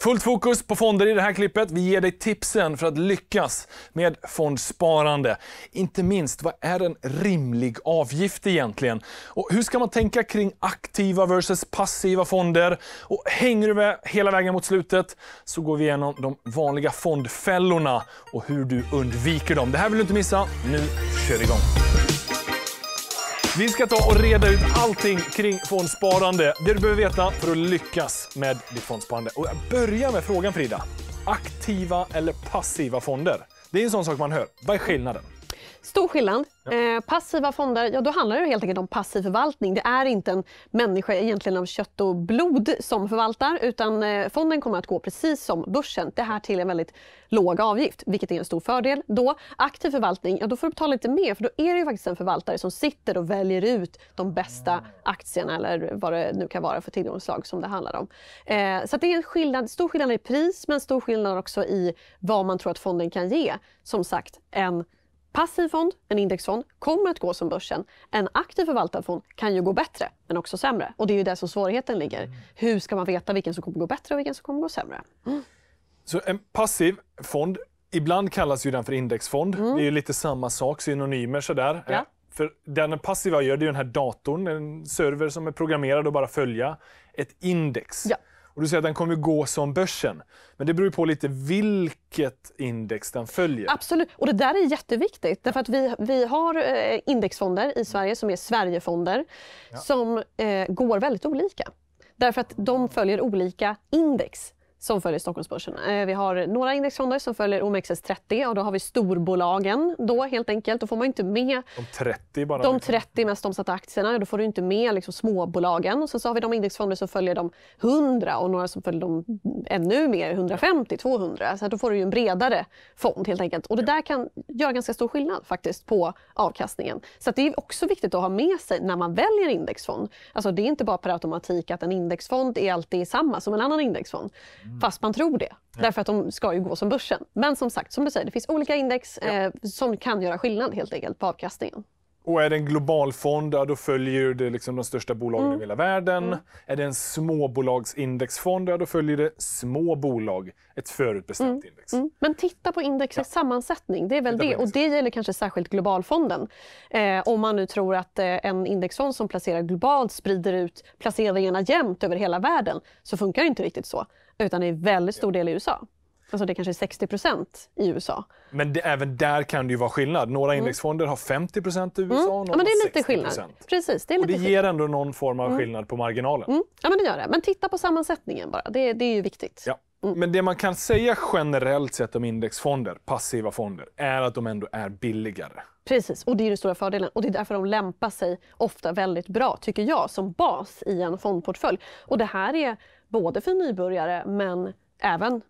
Fullt fokus på fonder i det här klippet. Vi ger dig tipsen för att lyckas med fondsparande. Inte minst, vad är en rimlig avgift egentligen? Och hur ska man tänka kring aktiva versus passiva fonder? Och hänger du med hela vägen mot slutet så går vi igenom de vanliga fondfällorna och hur du undviker dem. Det här vill du inte missa. Nu kör vi igång! Vi ska ta och reda ut allting kring fondsparande. Det du behöver veta för att lyckas med ditt fondsparande. Och jag börjar med frågan Frida. Aktiva eller passiva fonder? Det är en sån sak man hör. Vad är skillnaden? Stor skillnad. Eh, passiva fonder, ja då handlar det helt enkelt om passiv förvaltning. Det är inte en människa egentligen av kött och blod som förvaltar utan eh, fonden kommer att gå precis som börsen. Det här till en väldigt låg avgift, vilket är en stor fördel. Då, aktiv förvaltning, ja då får du betala lite mer för då är det ju faktiskt en förvaltare som sitter och väljer ut de bästa aktierna eller vad det nu kan vara för tillgångsslag som det handlar om. Eh, så det är en skillnad, stor skillnad i pris men stor skillnad också i vad man tror att fonden kan ge. Som sagt, en passiv fond, en indexfond, kommer att gå som börsen. En aktiv förvaltad fond kan ju gå bättre, men också sämre. Och Det är ju där som svårigheten ligger. Mm. Hur ska man veta vilken som kommer gå bättre och vilken som kommer gå sämre? Mm. Så en passiv fond, ibland kallas ju den för indexfond. Mm. Det är ju lite samma sak, synonymer sådär. Ja. Eh, för den passiva gör det är den här datorn, en server som är programmerad att bara följa ett index. Ja. Och du säger att den kommer gå som börsen. Men det beror på lite vilket index den följer. Absolut, och det där är jätteviktigt. Därför att vi, vi har eh, indexfonder i Sverige som är Sverigefonder ja. som eh, går väldigt olika. Därför att de följer olika index som följer Stockholmsbörsen. Eh, vi har några indexfonder som följer OMXS30 och då har vi storbolagen då helt enkelt. Då får man inte med de 30, bara de 30 mest omsatta aktierna. Då får du inte med liksom småbolagen. Och sen så har vi de indexfonder som följer de 100 och några som följer de ännu mer, 150, 200. Så då får du en bredare fond helt enkelt. Och det där kan göra ganska stor skillnad faktiskt på avkastningen. Så det är också viktigt att ha med sig när man väljer indexfond. Alltså det är inte bara per automatik att en indexfond är alltid samma som en annan indexfond mm. fast man tror det. Ja. Därför att de ska ju gå som börsen. Men som sagt, som du säger, det finns olika index ja. eh, som kan göra skillnad helt enkelt på avkastningen. Och är det en global fond, då följer det liksom de största bolagen mm. i hela världen. Mm. Är det en småbolagsindexfond, ja då följer det små bolag, ett förutbestämt mm. index. Mm. Men titta på indexets ja. sammansättning. Det är väl titta det. Och det gäller kanske särskilt globalfonden. Eh, om man nu tror att eh, en indexfond som placerar globalt sprider ut placeringarna jämnt över hela världen, så funkar det inte riktigt så utan det i väldigt stor del i USA. Alltså det är kanske är 60 i USA. Men det, även där kan det ju vara skillnad. Några mm. indexfonder mm. har 50 i USA, mm. några ja, men det är lite 60 skillnad. Precis, det är och lite och det skillnad. ger ändå någon form av mm. skillnad mm. på marginalen. Mm. Ja, men det gör det. Men titta på sammansättningen bara. Det, det är ju viktigt. Ja. Mm. Men det man kan säga generellt sett om indexfonder, passiva fonder, är att de ändå är billigare. Precis, och det är den stora fördelen. Och det är därför de lämpar sig ofta väldigt bra, tycker jag, som bas i en fondportfölj. Och det här är både för nybörjare, men även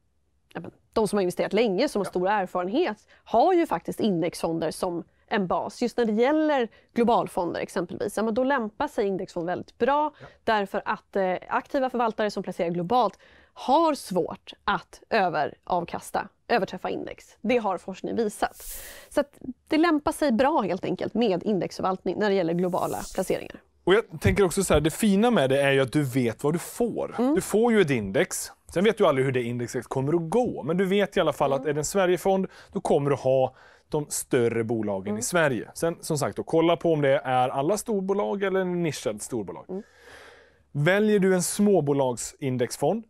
de som har investerat länge, som har stor erfarenhet, har ju faktiskt indexfonder som en bas. Just när det gäller globalfonder exempelvis, ja, men då lämpar sig indexfond väldigt bra ja. därför att eh, aktiva förvaltare som placerar globalt har svårt att överavkasta, överträffa index. Det har forskning visat. Så det lämpar sig bra helt enkelt med indexförvaltning när det gäller globala placeringar. Och jag tänker också så här, det fina med det är ju att du vet vad du får. Mm. Du får ju ett index. Sen vet du aldrig hur det indexet kommer att gå, men du vet i alla fall mm. att är det en Sverigefond, då kommer du ha de större bolagen mm. i Sverige. Sen som sagt, då, kolla på om det är alla storbolag eller en nischad storbolag. Mm. Väljer du en småbolagsindexfond,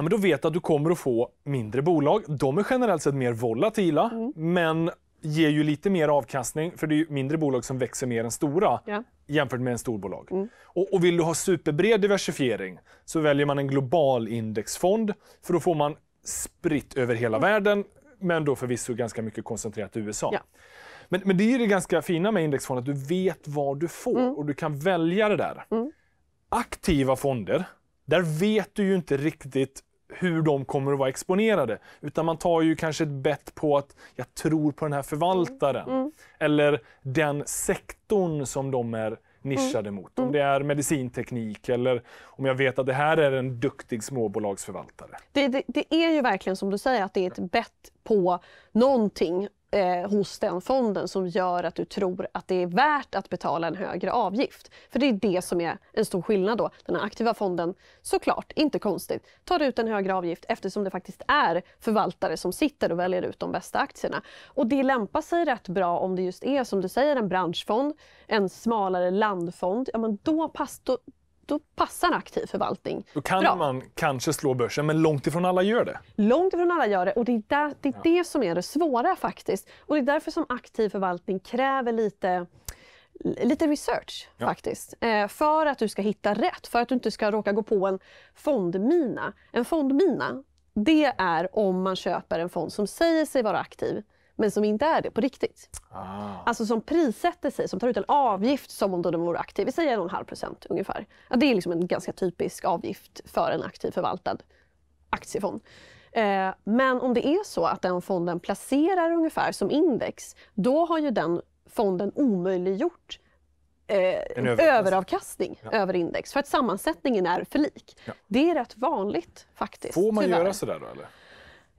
ja, men då vet du att du kommer att få mindre bolag. De är generellt sett mer volatila, mm. men ger ju lite mer avkastning, för det är ju mindre bolag som växer mer än stora ja. jämfört med en storbolag. Mm. Och, och vill du ha superbred diversifiering så väljer man en global indexfond, för då får man spritt över hela mm. världen, men då förvisso ganska mycket koncentrerat till USA. Ja. Men, men, det är ju det ganska fina med indexfonder, att du vet vad du får mm. och du kan välja det där. Mm. Aktiva fonder, där vet du ju inte riktigt hur de kommer att vara exponerade. Utan man tar ju kanske ett bett på att jag tror på den här förvaltaren. Mm. Mm. Eller den sektorn som de är nischade mm. mot. Om mm. det är medicinteknik eller om jag vet att det här är en duktig småbolagsförvaltare. Det, det, det är ju verkligen som du säger att det är ett bett på någonting eh, hos den fonden som gör att du tror att det är värt att betala en högre avgift. För det är det som är en stor skillnad då. Den här aktiva fonden, såklart, inte konstigt, tar ut en högre avgift eftersom det faktiskt är förvaltare som sitter och väljer ut de bästa aktierna. Och det lämpar sig rätt bra om det just är som du säger en branschfond, en smalare landfond. Ja, men då, pass, då passar en aktiv förvaltning. Då kan Bra. man kanske slå börsen, men långt ifrån alla gör det. Långt ifrån alla gör det och det är, där, det, är ja. det som är det svåra faktiskt. Och det är därför som aktiv förvaltning kräver lite lite research ja. faktiskt. Eh, för att du ska hitta rätt, för att du inte ska råka gå på en fondmina. En fondmina, det är om man köper en fond som säger sig vara aktiv men som inte är det på riktigt. Ah. Alltså som prissätter sig, som tar ut en avgift som om den vore aktiv. Vi säger 1,5 procent ungefär. Ja, det är liksom en ganska typisk avgift för en aktivt förvaltad aktiefond. Eh, men om det är så att den fonden placerar ungefär som index, då har ju den fonden omöjliggjort Eh, överavkastning ja. över index för att sammansättningen är för lik. Ja. Det är rätt vanligt faktiskt. Får man tyvärr. göra sådär då eller?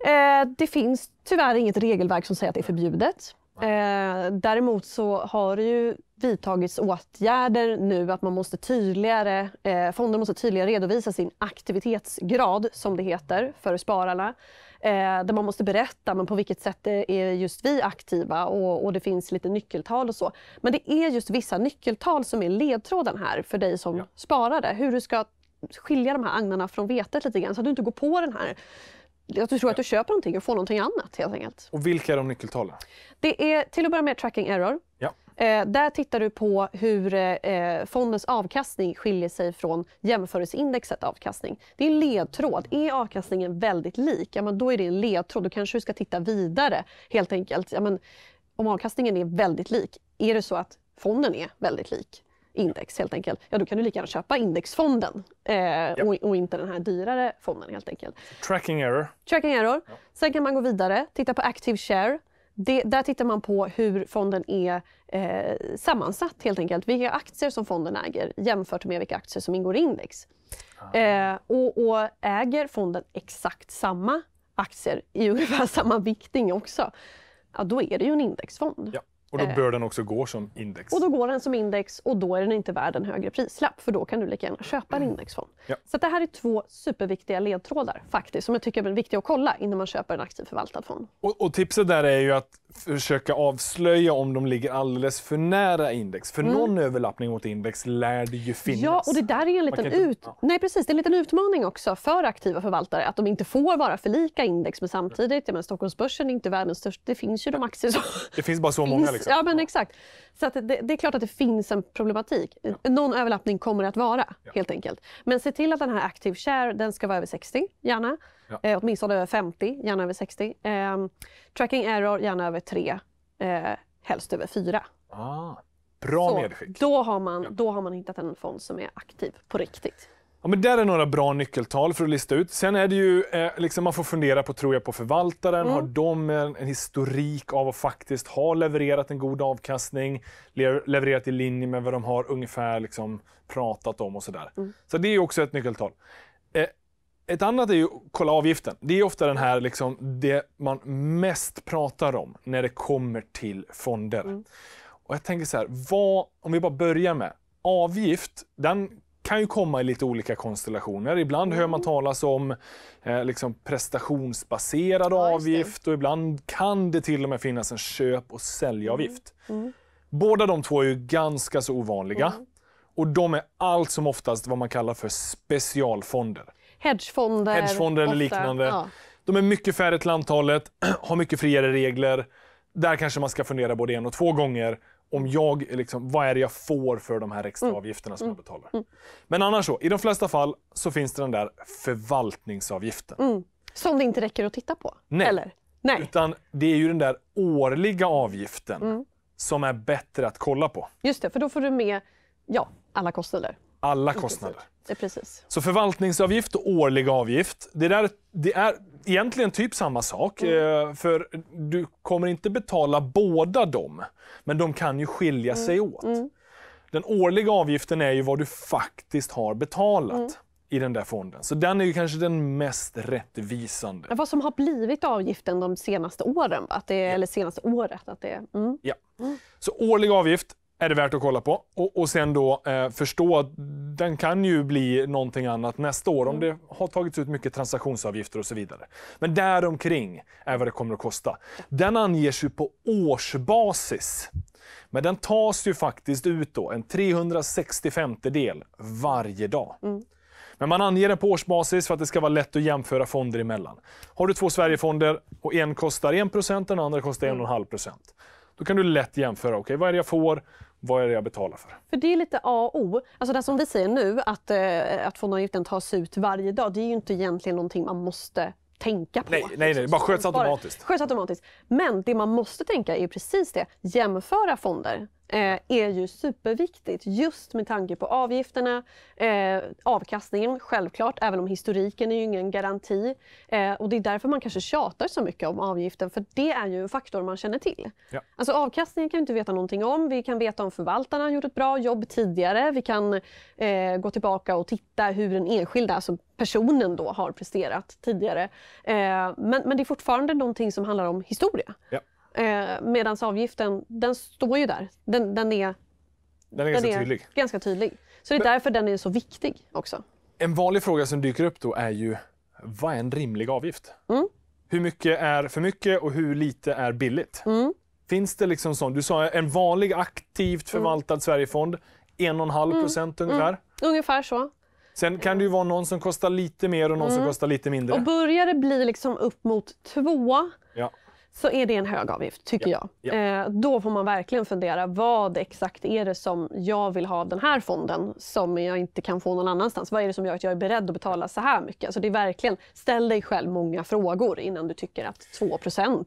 Eh, det finns tyvärr inget regelverk som säger att det är förbjudet. Eh, däremot så har det ju vidtagits åtgärder nu att man måste tydligare, eh, fonder måste tydligare redovisa sin aktivitetsgrad, som det heter, för spararna. Eh, där man måste berätta men på vilket sätt är just vi aktiva och, och, det finns lite nyckeltal och så. Men det är just vissa nyckeltal som är ledtråden här för dig som ja. sparare. Hur du ska skilja de här agnarna från vetet lite grann så att du inte går på den här att du tror att du köper någonting och får någonting annat helt enkelt. Och vilka är de nyckeltalen? Det är till att börja med tracking error. Ja. Eh, där tittar du på hur eh, fondens avkastning skiljer sig från jämförelseindexet avkastning. Det är en ledtråd. Är avkastningen väldigt lik, ja, men då är det en ledtråd. Då kanske du ska titta vidare helt enkelt. Ja, men, om avkastningen är väldigt lik, är det så att fonden är väldigt lik? index helt enkelt, ja då kan du lika gärna köpa indexfonden eh, yep. och, och, inte den här dyrare fonden helt enkelt. Tracking error. Tracking error. Ja. Sen kan man gå vidare, titta på active share. Det, där tittar man på hur fonden är eh, sammansatt helt enkelt. Vilka aktier som fonden äger jämfört med vilka aktier som ingår i index. Ah. Eh, och, och, äger fonden exakt samma aktier i ungefär samma viktning också, ja, då är det ju en indexfond. Ja. Och då eh. bör den också gå som index. Och då går den som index och då är den inte värd en högre prislapp för då kan du lika gärna köpa en mm. indexfond. Ja. Så det här är två superviktiga ledtrådar faktiskt som jag tycker är viktiga att kolla innan man köper en aktivt förvaltad fond. Och, och tipset där är ju att försöka avslöja om de ligger alldeles för nära index. För mm. någon överlappning mot index lär det ju finnas. Ja, och det där är en liten, inte... ut... Nej, precis, det är en liten utmaning också för aktiva förvaltare att de inte får vara för lika index. Men samtidigt, ja, men Stockholmsbörsen är inte världens största. Det finns ju de aktier som... Det finns bara så många. Liksom. Ja, men exakt. Så att det, det, är klart att det finns en problematik. Ja. Någon överlappning kommer det att vara, ja. helt enkelt. Men se till att den här Active Share den ska vara över 60, gärna. Ja. Eh, åtminstone över 50, gärna över 60. Eh, tracking error gärna över 3, eh, helst över 4. Ah, bra Så, medskick. Då har, man, ja. då har man hittat en fond som är aktiv på riktigt. Ja, men där är några bra nyckeltal för att lista ut. Sen är det ju, eh, liksom man får fundera på, tror jag, på förvaltaren. Mm. Har de en, en, historik av att faktiskt ha levererat en god avkastning? levererat i linje med vad de har ungefär liksom, pratat om och sådär. Mm. Så det är också ett nyckeltal. Eh, ett annat är ju kolla avgiften. Det är ofta den här liksom, det man mest pratar om när det kommer till fonder. Mm. Och jag tänker så här, vad, om vi bara börjar med avgift, den kan ju komma i lite olika konstellationer. Ibland mm. hör man mm. talas om eh, liksom prestationsbaserad ja, avgift och ibland kan det till och med finnas en köp och säljavgift. Mm. Mm. Båda de två är ju ganska så ovanliga mm. och de är allt som oftast vad man kallar för specialfonder hedgefonder, hedgefonder eller liknande. Ja. De är mycket färre till antalet, har mycket friare regler. Där kanske man ska fundera både en och två gånger om jag, liksom, vad är det jag får för de här extra mm. avgifterna som mm. jag betalar. Mm. Men annars så, i de flesta fall så finns det den där förvaltningsavgiften. Mm. Som det inte räcker att titta på? Nej. Eller? Nej. Utan det är ju den där årliga avgiften mm. som är bättre att kolla på. Just det, för då får du med ja, alla kostnader alla kostnader. Det är precis. Så förvaltningsavgift och årlig avgift, det, där, det är egentligen typ samma sak. Mm. Eh, för du kommer inte betala båda dem, men de kan ju skilja mm. sig åt. Mm. Den årliga avgiften är ju vad du faktiskt har betalat mm. i den där fonden. Så den är ju kanske den mest rättvisande. vad som har blivit avgiften de senaste åren, Att det, ja. eller senaste året. Att det, mm. Ja. Mm. Så årlig avgift, är det värt att kolla på. Och, och sen då eh, förstå att den kan ju bli någonting annat nästa år om mm. det har tagits ut mycket transaktionsavgifter och så vidare. Men däromkring är vad det kommer att kosta. Den anges ju på årsbasis. Men den tas ju faktiskt ut då, en 365 del varje dag. Mm. Men man anger den på årsbasis för att det ska vara lätt att jämföra fonder emellan. Har du två Sverigefonder och en kostar 1 och den andra kostar 1,5 Då kan du lätt jämföra. Okay, vad är det jag får? Vad är det jag betalar för? För det är lite A och O. Alltså det som vi säger nu, att, eh, att fondavgiften tas ut varje dag, det är ju inte egentligen någonting man måste tänka på. Nej, nej, nej. bara sköts automatiskt. Bara, sköts automatiskt. Men det man måste tänka är precis det, jämföra fonder. Eh, är ju superviktigt just med tanke på avgifterna, eh, avkastningen självklart, även om historiken är ju ingen garanti. Eh, och det är därför man kanske tjatar så mycket om avgiften, för det är ju en faktor man känner till. Ja. Alltså avkastningen kan vi inte veta någonting om. Vi kan veta om förvaltarna har gjort ett bra jobb tidigare. Vi kan eh, gå tillbaka och titta hur den enskilda, alltså personen då har presterat tidigare. Eh, men, men det är fortfarande någonting som handlar om historia. Ja. Eh, Medan avgiften, den står ju där. Den, den är, den är, den ganska, är tydlig. ganska tydlig. Så det är Men, därför den är så viktig också. En vanlig fråga som dyker upp då är ju, vad är en rimlig avgift? Mm. Hur mycket är för mycket och hur lite är billigt? Mm. Finns det liksom sånt? Du sa en vanlig aktivt mm. förvaltad mm. Sverigefond, 1,5 procent mm. ungefär? Ungefär så. Sen kan det ju vara någon som kostar lite mer och någon mm. som kostar lite mindre. Och börjar det bli liksom upp mot två, ja så är det en hög avgift, tycker ja. jag. Eh, då får man verkligen fundera, vad exakt är det som jag vill ha av den här fonden som jag inte kan få någon annanstans? Vad är det som gör att jag är beredd att betala så här mycket? alltså det är verkligen, ställ dig själv många frågor innan du tycker att 2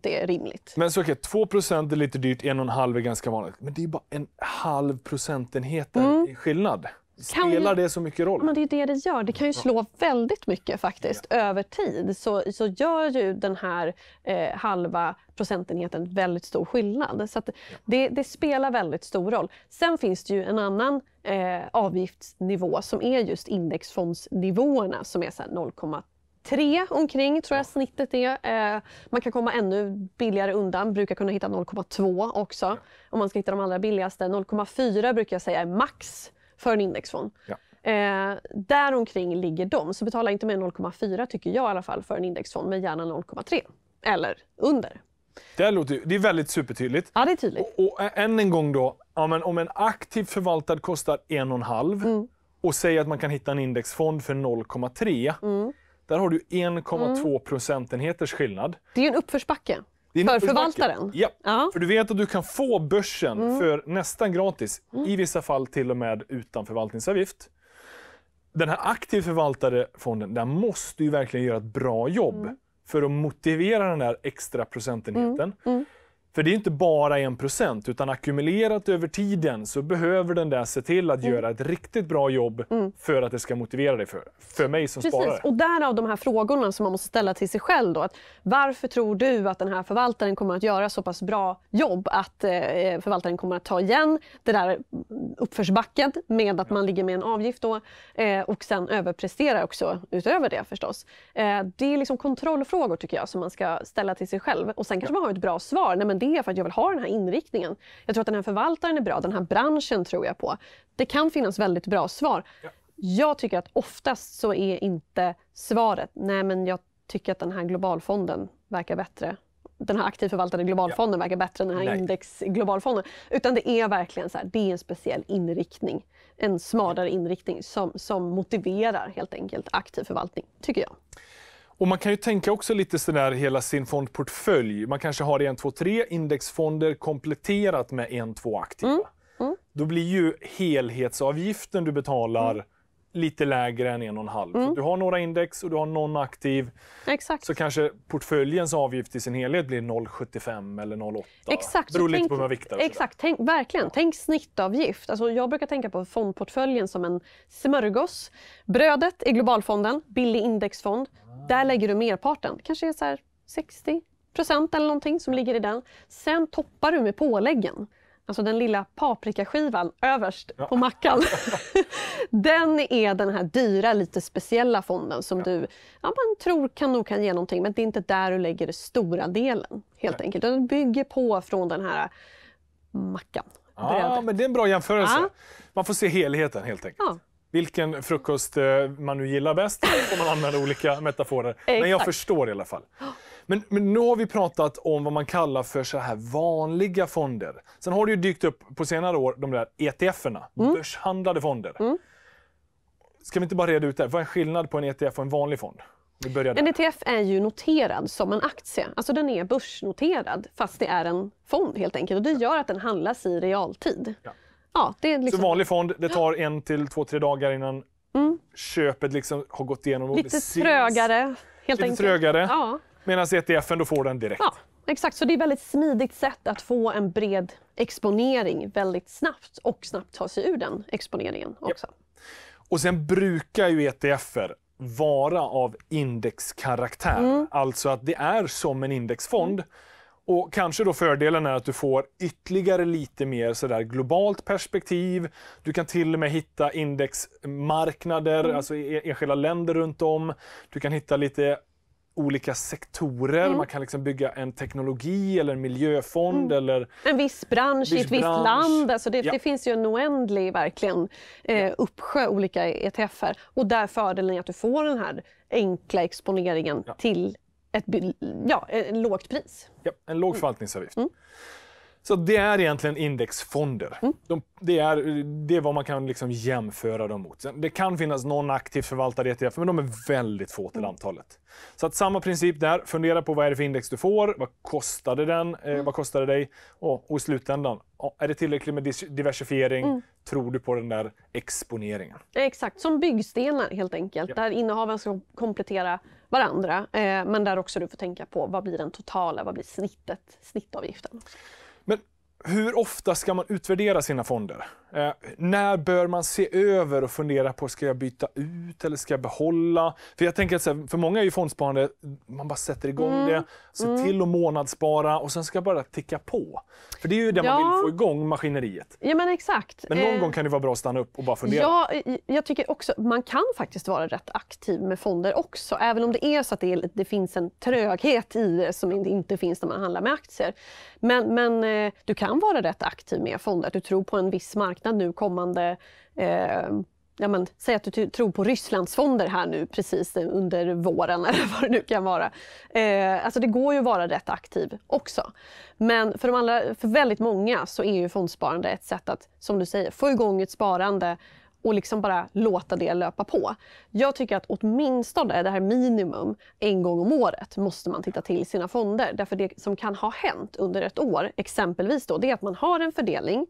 är rimligt. Men så okej, okay, 2 är lite dyrt, 1,5 är ganska vanligt. Men det är bara en halv procentenhet mm. i skillnad. Spelar det så mycket roll? Men det är det det gör. Det kan ju slå väldigt mycket faktiskt ja. över tid. Så, så gör ju den här eh, halva procentenheten väldigt stor skillnad. Så det, det, spelar väldigt stor roll. Sen finns det ju en annan eh, avgiftsnivå som är just indexfondsnivåerna som är 0,3 omkring tror jag snittet är. Eh, man kan komma ännu billigare undan, brukar kunna hitta 0,2 också. Ja. Om man ska hitta de allra billigaste. 0,4 brukar jag säga är max för en indexfond. Ja. Eh, däromkring ligger de. Så betala inte mer än 0,4 tycker jag i alla fall för en indexfond, men gärna 0,3 eller under. Det, låter, det är väldigt supertydligt. Ja, det är tydligt. Och, och än en gång då, ja, men om en aktivt förvaltad kostar 1,5 mm. och säger att man kan hitta en indexfond för 0,3. Mm. Där har du 1,2 mm. procentenheters skillnad. Det är en uppförsbacke för förvaltaren? Ja. ja. för du vet att du kan få börsen mm. för nästan gratis. Mm. I vissa fall till och med utan förvaltningsavgift. Den här aktivt förvaltade fonden den måste ju verkligen göra ett bra jobb mm. för att motivera den där extra procentenheten. Mm. Mm. För det är inte bara en procent, utan ackumulerat över tiden så behöver den där se till att mm. göra ett riktigt bra jobb mm. för att det ska motivera dig för, för mig som Precis. sparare. Och därav de här frågorna som man måste ställa till sig själv. Då, att varför tror du att den här förvaltaren kommer att göra så pass bra jobb att eh, eh förvaltaren kommer att ta igen det där uppförsbacken med att ja. man ligger med en avgift då, eh, och sen överpresterar också utöver det förstås. Eh, det är liksom kontrollfrågor tycker jag som man ska ställa till sig själv. Och sen kanske ja. man har ett bra svar. Nej, men idé för att jag vill ha den här inriktningen. Jag tror att den här förvaltaren är bra, den här branschen tror jag på. Det kan finnas väldigt bra svar. Ja. Jag tycker att oftast så är inte svaret, nej men jag tycker att den här globalfonden verkar bättre. Den här aktivt förvaltade globalfonden ja. verkar bättre än den här indexglobalfonden. Utan det är verkligen så här, det är en speciell inriktning. En smartare inriktning som, som motiverar helt enkelt aktiv förvaltning, tycker jag. Och Man kan ju tänka också lite sådär hela sin fondportfölj. Man kanske har en, två, tre indexfonder kompletterat med en, två aktiva. Mm. Mm. Då blir ju helhetsavgiften du betalar mm. lite lägre än en och en halv. Mm. Du har några index och du har någon aktiv. Exakt. Så kanske portföljens avgift i sin helhet blir 0,75 eller 0,8. Exakt. Beror lite tänk, på hur man viktar. Exakt, tänk, verkligen. Ja. Tänk snittavgift. Alltså jag brukar tänka på fondportföljen som en smörgås. Brödet är globalfonden, billig indexfond. Där lägger du merparten. Det kanske är så 60 eller någonting som ligger i den. Sen toppar du med påläggen. Alltså den lilla paprikaskivan överst ja. på mackan. den är den här dyra, lite speciella fonden som ja. du ja, man tror kan nog kan ge någonting men det är inte där du lägger den stora delen. helt Nej. enkelt. Den bygger på från den här mackan. Ja, men Det är en bra jämförelse. Man får se helheten helt enkelt vilken frukost eh, man nu gillar bäst om man använder olika metaforer. Men jag förstår i alla fall. Men, men, nu har vi pratat om vad man kallar för så här vanliga fonder. Sen har det ju dykt upp på senare år de där ETF-erna, mm. börshandlade fonder. Mm. Ska vi inte bara reda ut det här? Vad är skillnaden på en ETF och en vanlig fond? En ETF är ju noterad som en aktie. Alltså den är börsnoterad fast det är en fond helt enkelt. Och det gör att den handlas i realtid. Ja. Ja, det är liksom... Så vanlig fond, det tar en till två, tre dagar innan mm. köpet liksom har gått igenom. Lite trögare, helt Lite enkelt. Trögare. Ja. Medan ETF då får den direkt. Ja, exakt. Så det är ett väldigt smidigt sätt att få en bred exponering väldigt snabbt och snabbt ta sig ur den exponeringen också. Ja. Och sen brukar ju ETFer vara av indexkaraktär. Mm. Alltså att det är som en indexfond. Mm. Och kanske då fördelen är att du får ytterligare lite mer sådär globalt perspektiv. Du kan till och med hitta indexmarknader, mm. alltså e-, enskilda länder runt om. Du kan hitta lite olika sektorer. Mm. Man kan liksom bygga en teknologi eller en miljöfond. Mm. Eller en viss bransch i ett visst land. Alltså det, ja. det, finns ju en oändlig verkligen, eh, uppsjö olika ETFer. Och där fördelen är att du får den här enkla exponeringen ja. till ett, ja, en lågt pris. Ja, en låg mm. förvaltningsavgift. Mm. Så det är egentligen indexfonder. Mm. De, det, är, det är vad man kan liksom jämföra dem mot. Det kan finnas någon aktivt förvaltad ETF, men de är väldigt få till mm. antalet. Så att samma princip där. Fundera på vad är det för index du får, vad kostade den, eh, mm. eh, vad kostade dig och, och i slutändan, är det tillräckligt med diversifiering? Mm. Tror du på den där exponeringen? Exakt, som byggstenar helt enkelt, ja. där innehaven ska komplettera varandra. Eh, men där också du får tänka på vad blir den totala, vad blir snittet, snittavgiften? hur ofta ska man utvärdera sina fonder? Eh, när bör man se över och fundera på, ska jag byta ut eller ska jag behålla? För jag tänker att här, för många är ju fondsparande, man bara sätter igång mm. det, ser mm. till att månadsspara och sen ska bara ticka på. För det är ju det ja. man vill få igång maskineriet. Ja men exakt. Men någon eh. gång kan det vara bra att stanna upp och bara fundera. Ja, eh, jag tycker också, man kan faktiskt vara rätt aktiv med fonder också. Även om det är så att det, det finns en tröghet i det som inte finns när man handlar med aktier. Men, men eh, du kan kan vara rätt aktiv med fonder. Att du tror på en viss marknad nu kommande eh, ja, men, säg att du tror på Rysslandsfonder här nu precis under våren eller vad det nu kan vara. Eh, alltså det går ju att vara rätt aktiv också. Men för, de allra, för väldigt många så är ju fondsparande ett sätt att, som du säger, få igång ett sparande och liksom bara låta det löpa på. Jag tycker att åtminstone det här minimum en gång om året måste man titta till sina fonder. Därför det som kan ha hänt under ett år exempelvis då, det är att man har en fördelning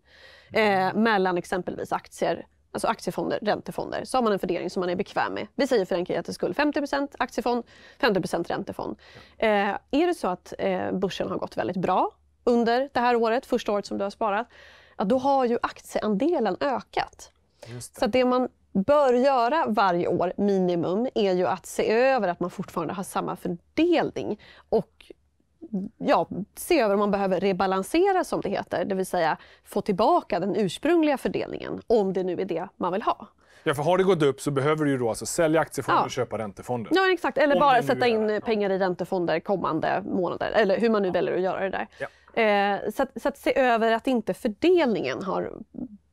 eh, mellan exempelvis aktier Alltså aktiefonder, räntefonder. Så har man en fördelning som man är bekväm med. Vi säger för enkelhetens skull 50 aktiefond, 50 räntefond. Eh, är det så att eh, börsen har gått väldigt bra under det här året, första året som du har sparat, ja, då har ju aktieandelen ökat. Det. Så det man bör göra varje år, minimum, är ju att se över att man fortfarande har samma fördelning och ja, se över om man behöver rebalansera, som det heter. Det vill säga få tillbaka den ursprungliga fördelningen, om det nu är det man vill ha. Ja, för har det gått upp så behöver du då alltså sälja aktiefonder ja. och köpa räntefonder. Ja, exakt. Eller om bara sätta in det. pengar i räntefonder kommande månader, eller hur man nu ja. väljer att göra det där. Ja. Eh, så, att, så att se över att inte fördelningen har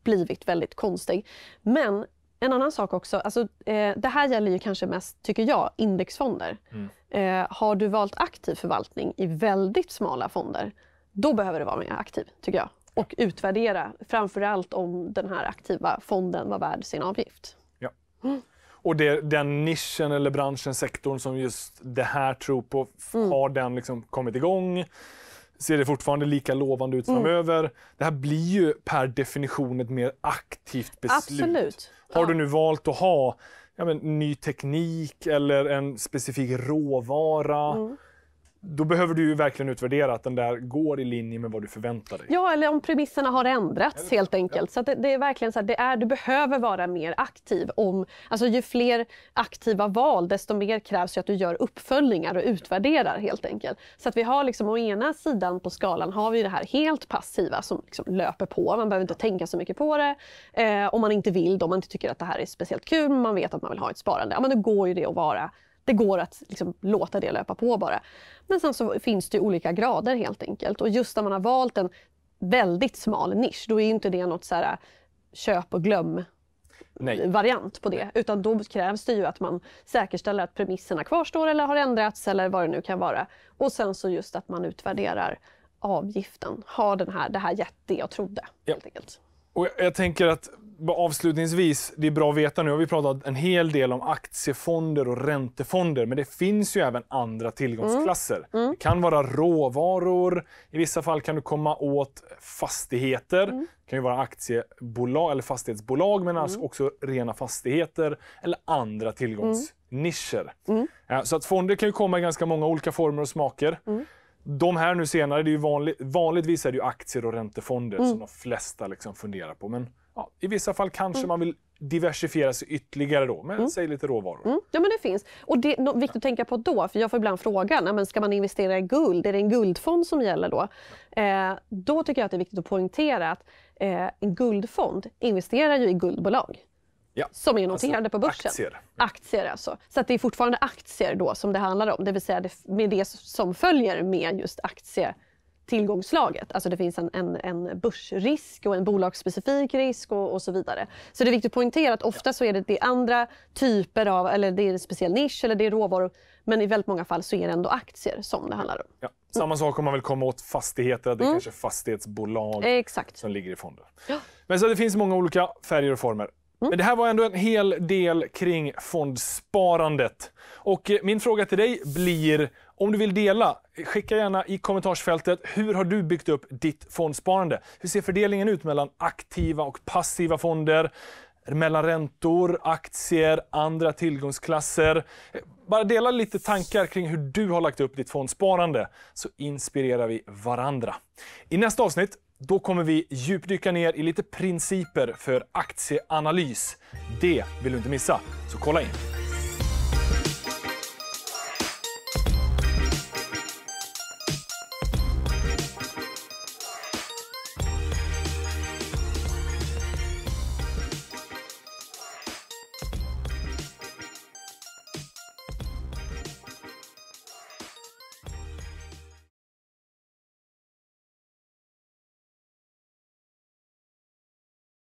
blivit väldigt konstig. Men en annan sak också, alltså, eh, det här gäller ju kanske mest, tycker jag, indexfonder. Mm. Eh, har du valt aktiv förvaltning i väldigt smala fonder, då behöver du vara mer aktiv, tycker jag. Och ja. utvärdera, framförallt om den här aktiva fonden var värd sin avgift. Ja. Mm. Och det, den nischen eller branschen, sektorn som just det här tror på, mm. har den liksom kommit igång? ser det fortfarande lika lovande ut mm. framöver. Mm. Det här blir ju per definition ett mer aktivt beslut. Absolut. Har ja. du nu valt att ha ja, men, ny teknik eller en specifik råvara mm då behöver du ju verkligen utvärdera att den där går i linje med vad du förväntar dig. Ja, eller om premisserna har ändrats helt enkelt. Ja. Så det, det, är verkligen så här, det är, du behöver vara mer aktiv. Om, alltså ju fler aktiva val, desto mer krävs ju att du gör uppföljningar och utvärderar helt enkelt. Så att vi har liksom å ena sidan på skalan har vi det här helt passiva som liksom löper på. Man behöver inte tänka så mycket på det. Eh, om man inte vill, om man inte tycker att det här är speciellt kul, men man vet att man vill ha ett sparande. Ja, men då går ju det att vara det går att liksom låta det löpa på bara. Men sen så finns det olika grader helt enkelt. Och just när man har valt en väldigt smal nisch, då är inte det något så här, äh, köp och glöm Nej. variant på det. Utan då krävs det ju att man säkerställer att premisserna kvarstår eller har ändrats eller vad det nu kan vara. Och sen så just att man utvärderar avgiften. Har den här, det här gett det jag trodde? Ja. Helt enkelt. Och jag, jag tänker att avslutningsvis, det är bra att veta, nu har vi pratat en hel del om aktiefonder och räntefonder, men det finns ju även andra tillgångsklasser. Mm. Mm. Det kan vara råvaror, i vissa fall kan du komma åt fastigheter. Mm. Det kan ju vara aktiebolag eller fastighetsbolag, men alltså mm. också rena fastigheter eller andra tillgångsnischer. Mm. Mm. Så att fonder kan ju komma i ganska många olika former och smaker. De här nu senare, det är ju vanlig, vanligtvis är det ju aktier och räntefonder som de flesta liksom funderar på. Men Ja, I vissa fall kanske mm. man vill diversifiera sig ytterligare då med mm. säg lite råvaror. Mm. Ja men det finns. Och det är viktigt att tänka på då, för jag får ibland frågan, men ska man investera i guld? Är det en guldfond som gäller då? Eh, då tycker jag att det är viktigt att poängtera att eh, en guldfond investerar ju i guldbolag. Ja. som är noterade alltså, på börsen. Aktier. aktier alltså. Så att det är fortfarande aktier då som det handlar om, det vill säga det, med det som följer med just aktier tillgångslaget. Alltså det finns en, en, en börsrisk och en bolagsspecifik risk och, och, så vidare. Så det är viktigt att poängtera att ofta så är det, det andra typer av, eller det är en speciell nisch eller det är råvaror. Men i väldigt många fall så är det ändå aktier som det handlar om. Ja. Samma sak om man vill komma åt fastigheter. Det är mm. kanske fastighetsbolag Exakt. som ligger i fonder. Ja. Men så det finns många olika färger och former. Mm. Men det här var ändå en hel del kring fondsparandet. Och eh, min fråga till dig blir om du vill dela, skicka gärna i kommentarsfältet hur har du byggt upp ditt fondsparande? Hur ser fördelningen ut mellan aktiva och passiva fonder? Mellan räntor, aktier, andra tillgångsklasser. Bara dela lite tankar kring hur du har lagt upp ditt fondsparande så inspirerar vi varandra. I nästa avsnitt då kommer vi djupdyka ner i lite principer för aktieanalys. Det vill du inte missa, så kolla in!